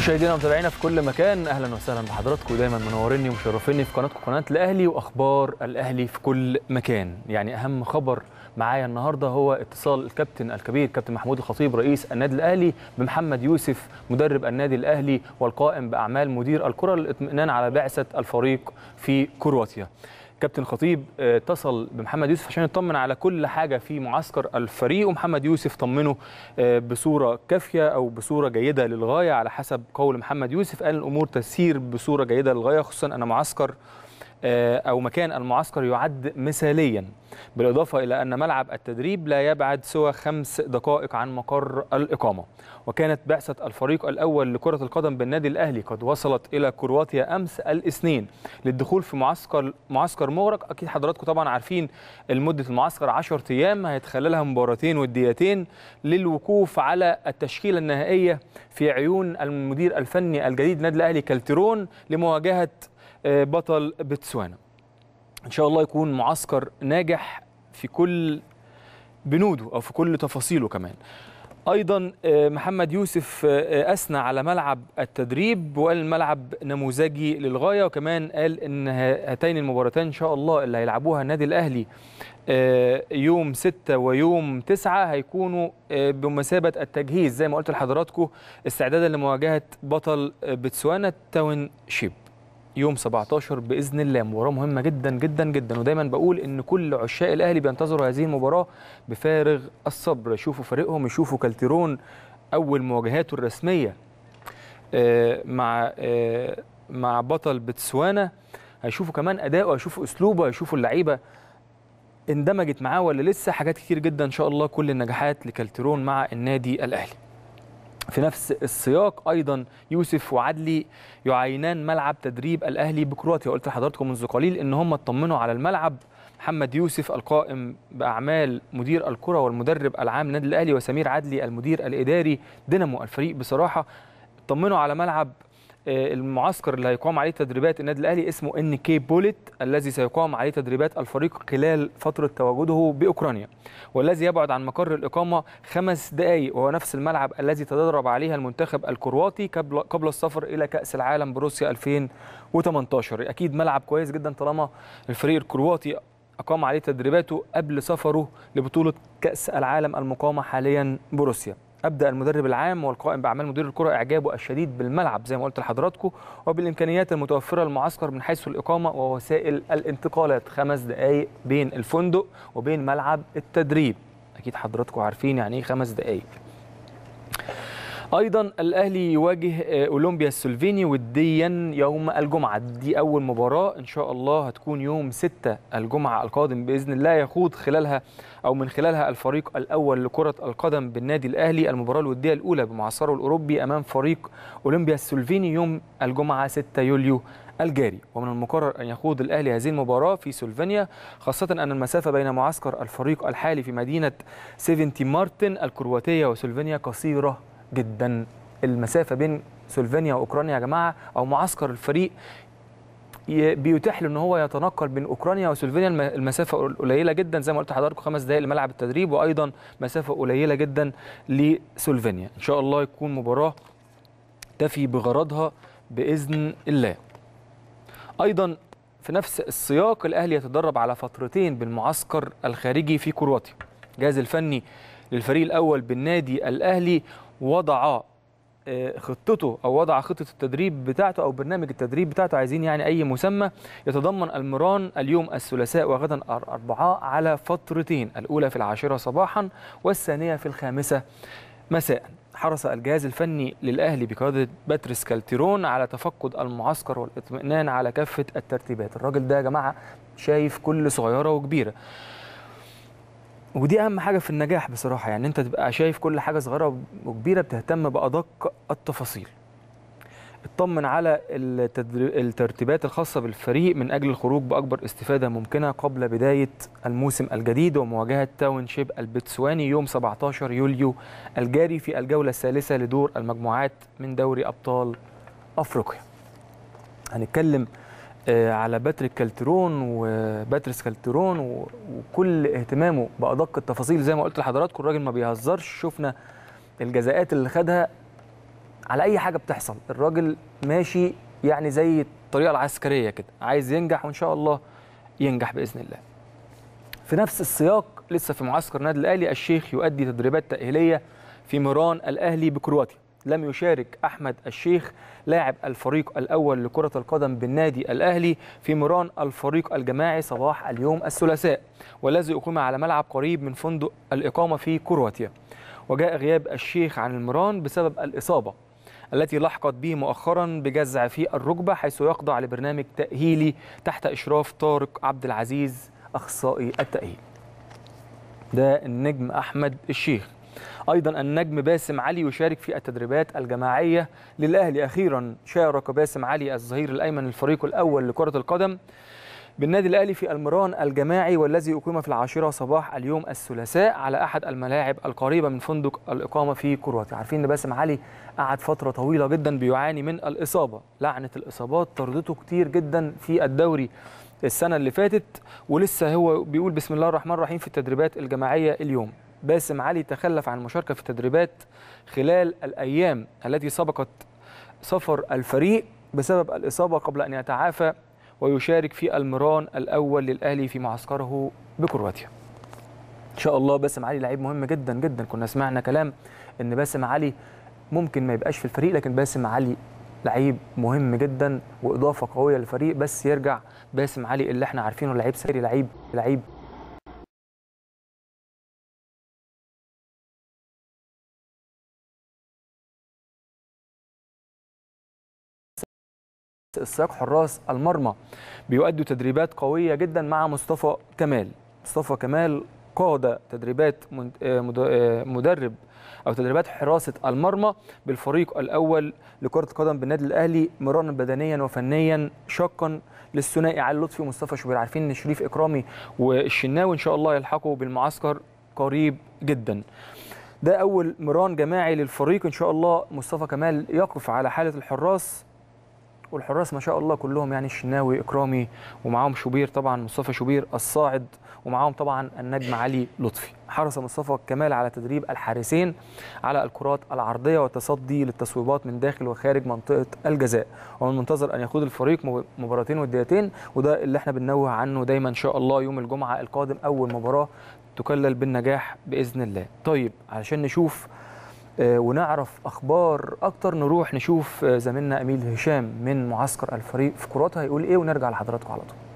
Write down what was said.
مشاهدينا ومتابعينا في كل مكان اهلا وسهلا بحضراتكم دايما منوريني ومشرفيني في قناتكم قناه الاهلي واخبار الاهلي في كل مكان يعني اهم خبر معايا النهارده هو اتصال الكابتن الكبير كابتن محمود الخطيب رئيس النادي الاهلي بمحمد يوسف مدرب النادي الاهلي والقائم باعمال مدير الكره للاطمئنان على بعثه الفريق في كرواتيا كابتن خطيب آه، اتصل بمحمد يوسف عشان يطمن على كل حاجه في معسكر الفريق ومحمد يوسف طمنه آه، بصوره كافيه او بصوره جيده للغايه على حسب قول محمد يوسف قال الامور تسير بصوره جيده للغايه خصوصا ان معسكر آه، أو مكان المعسكر يعد مثاليا بالإضافة إلى أن ملعب التدريب لا يبعد سوى خمس دقائق عن مقر الإقامة وكانت بعثة الفريق الأول لكرة القدم بالنادي الأهلي قد وصلت إلى كرواتيا أمس الاثنين للدخول في معسكر معسكر مغرق أكيد حضراتكم طبعا عارفين المدة المعسكر 10 أيام هيتخللها مباراتين وديتين للوقوف على التشكيلة النهائية في عيون المدير الفني الجديد نادي الأهلي كالترون لمواجهة آه، بطل بتسوانا ان شاء الله يكون معسكر ناجح في كل بنوده او في كل تفاصيله كمان ايضا آه، محمد يوسف آه، اثنى على ملعب التدريب وقال الملعب نموذجي للغايه وكمان قال ان هاتين المباراتين ان شاء الله اللي هيلعبوها النادي الاهلي يوم 6 ويوم 9 هيكونوا بمثابه التجهيز زي ما قلت لحضراتكم استعدادا لمواجهه بطل بتسوانا تاون شيب يوم 17 باذن الله مباراه مهمه جدا جدا جدا ودايما بقول ان كل عشاق الاهلي بينتظروا هذه المباراه بفارغ الصبر يشوفوا فريقهم يشوفوا كالتيرون اول مواجهاته الرسميه آه، مع آه، مع بطل بتسوانا هيشوفوا كمان اداؤه هيشوفوا اسلوبه هيشوفوا اللعيبه اندمجت معاه ولا لسه حاجات كتير جدا ان شاء الله كل النجاحات لكالتيرون مع النادي الاهلي في نفس السياق ايضا يوسف وعدلي يعينان ملعب تدريب الاهلي بكرواتيا قلت لحضراتكم منذ قليل ان هم اطمنوا على الملعب محمد يوسف القائم باعمال مدير الكره والمدرب العام للنادي الاهلي وسمير عدلي المدير الاداري دينامو الفريق بصراحه اطمنوا على ملعب آه، المعسكر اللي هيقام عليه تدريبات النادي الاهلي اسمه ان كي بوليت الذي سيقام عليه تدريبات الفريق خلال فتره تواجده باوكرانيا والذي يبعد عن مقر الاقامه خمس دقائق وهو نفس الملعب الذي تدرب عليها المنتخب الكرواتي قبل السفر الى كاس العالم بروسيا 2018 اكيد ملعب كويس جدا طالما الفريق الكرواتي اقام عليه تدريباته قبل سفره لبطوله كاس العالم المقامه حاليا بروسيا ابدا المدرب العام والقائم باعمال مدير الكره اعجابه الشديد بالملعب زي ما قلت لحضراتكم وبالامكانيات المتوفره للمعسكر من حيث الاقامه ووسائل الانتقالات خمس دقائق بين الفندق وبين ملعب التدريب اكيد حضراتكم عارفين يعني ايه خمس دقائق ايضا الاهلي يواجه آه، اولمبيا السلفيني وديا يوم الجمعه دي اول مباراه ان شاء الله هتكون يوم 6 الجمعه القادم باذن الله يخوض خلالها او من خلالها الفريق الاول لكره القدم بالنادي الاهلي المباراه الوديه الاولى بمعسكره الاوروبي امام فريق اولمبيا السلفيني يوم الجمعه 6 يوليو الجاري ومن المقرر أن يخوض الأهلي هذه المباراة في سلوفينيا خاصة أن المسافة بين معسكر الفريق الحالي في مدينة سيفنتي مارتن الكرواتية وسلوفينيا قصيرة جدا المسافه بين سلوفينيا واوكرانيا يا جماعه او معسكر الفريق بيتاح له ان هو يتنقل بين اوكرانيا وسلوفينيا المسافه قليله جدا زي ما قلت لحضراتكم خمس دقائق لملعب التدريب وايضا مسافه قليله جدا لسلوفينيا ان شاء الله يكون مباراه تفي بغرضها باذن الله ايضا في نفس السياق الاهلي يتدرب على فترتين بالمعسكر الخارجي في كرواتيا الجهاز الفني للفريق الاول بالنادي الاهلي وضع آه، خطته او وضع خطه التدريب بتاعته او برنامج التدريب بتاعته عايزين يعني اي مسمى يتضمن المران اليوم الثلاثاء وغدا الاربعاء على فترتين الاولى في العاشره صباحا والثانيه في الخامسه مساء حرص الجهاز الفني للأهلي بقيادة باتريس كالتيرون على تفقد المعسكر والاطمئنان على كافة الترتيبات الراجل ده يا جماعة شايف كل صغيرة وكبيرة ودي اهم حاجه في النجاح بصراحه يعني انت تبقى شايف كل حاجه صغيره وكبيره بتهتم بادق التفاصيل اطمن على الترتيبات الخاصه بالفريق من اجل الخروج باكبر استفاده ممكنه قبل بدايه الموسم الجديد ومواجهه تاونشيب البتسواني يوم 17 يوليو الجاري في الجوله الثالثه لدور المجموعات من دوري ابطال افريقيا هنتكلم آه، على باتريك كالترون وباتريس كالترون وكل اهتمامه بادق التفاصيل زي ما قلت لحضراتكم الراجل ما بيهزرش شفنا الجزاءات اللي خدها على اي حاجه بتحصل الراجل ماشي يعني زي الطريقه العسكريه كده عايز ينجح وان شاء الله ينجح باذن الله في نفس السياق لسه في معسكر النادي الاهلي الشيخ يؤدي تدريبات تاهيليه في مران الاهلي بكرواتيا لم يشارك أحمد الشيخ لاعب الفريق الأول لكرة القدم بالنادي الأهلي في مران الفريق الجماعي صباح اليوم الثلاثاء والذي أقيم على ملعب قريب من فندق الإقامة في كرواتيا وجاء غياب الشيخ عن المران بسبب الإصابة التي لحقت به مؤخرا بجزع في الركبة حيث يخضع لبرنامج تأهيلي تحت إشراف طارق عبد العزيز أخصائي التأهيل ده النجم أحمد الشيخ أيضا النجم باسم علي يشارك في التدريبات الجماعية للأهلي أخيرا شارك باسم علي الظهير الأيمن الفريق الأول لكرة القدم بالنادي الأهلي في المران الجماعي والذي أقيم في العاشرة صباح اليوم الثلاثاء على أحد الملاعب القريبة من فندق الإقامة في كرواتيا عارفين إن باسم علي قعد فترة طويلة جدا بيعاني من الإصابة لعنة الإصابات طردته كتير جدا في الدوري السنة اللي فاتت ولسه هو بيقول بسم الله الرحمن الرحيم في التدريبات الجماعية اليوم باسم علي تخلف عن المشاركة في التدريبات خلال الأيام التي سبقت سفر الفريق بسبب الإصابة قبل أن يتعافى ويشارك في المران الأول للأهلي في معسكره بكرواتيا إن شاء الله باسم علي لعيب مهم جدا جدا كنا سمعنا كلام أن باسم علي ممكن ما يبقاش في الفريق لكن باسم علي لعيب مهم جدا واضافه قويه للفريق بس يرجع باسم علي اللي احنا عارفينه لعيب سري لعيب لعيب السياق حراس المرمى بيؤدوا تدريبات قوية جدا مع مصطفى كمال مصطفى كمال قاد تدريبات آه، آه، مدرب أو تدريبات حراسة المرمى بالفريق الأول لكرة قدم بالنادي الأهلي مرارا بدنيا وفنيا شقا للثنائي علي لطفي ومصطفى شوبير عارفين إن شريف إكرامي والشناوي إن شاء الله يلحقوا بالمعسكر قريب جدا ده أول مران جماعي للفريق إن شاء الله مصطفى كمال يقف على حالة الحراس والحراس ما شاء الله كلهم يعني الشناوي اكرامي ومعاهم شوبير طبعا مصطفى شوبير الصاعد ومعاهم طبعا النجم علي لطفي حرص مصطفى كمال على تدريب الحارسين على الكرات العرضيه والتصدي للتصويبات من داخل وخارج منطقه الجزاء ومن المنتظر ان يخوض الفريق مباراتين وديتين وده اللي احنا بننوه عنه دايما ان شاء الله يوم الجمعه القادم اول مباراه تكلل بالنجاح باذن الله طيب علشان نشوف آه، ونعرف اخبار اكتر نروح نشوف آه، زميلنا اميل هشام من معسكر الفريق في كرواتيا هيقول ايه ونرجع لحضراتكم على طول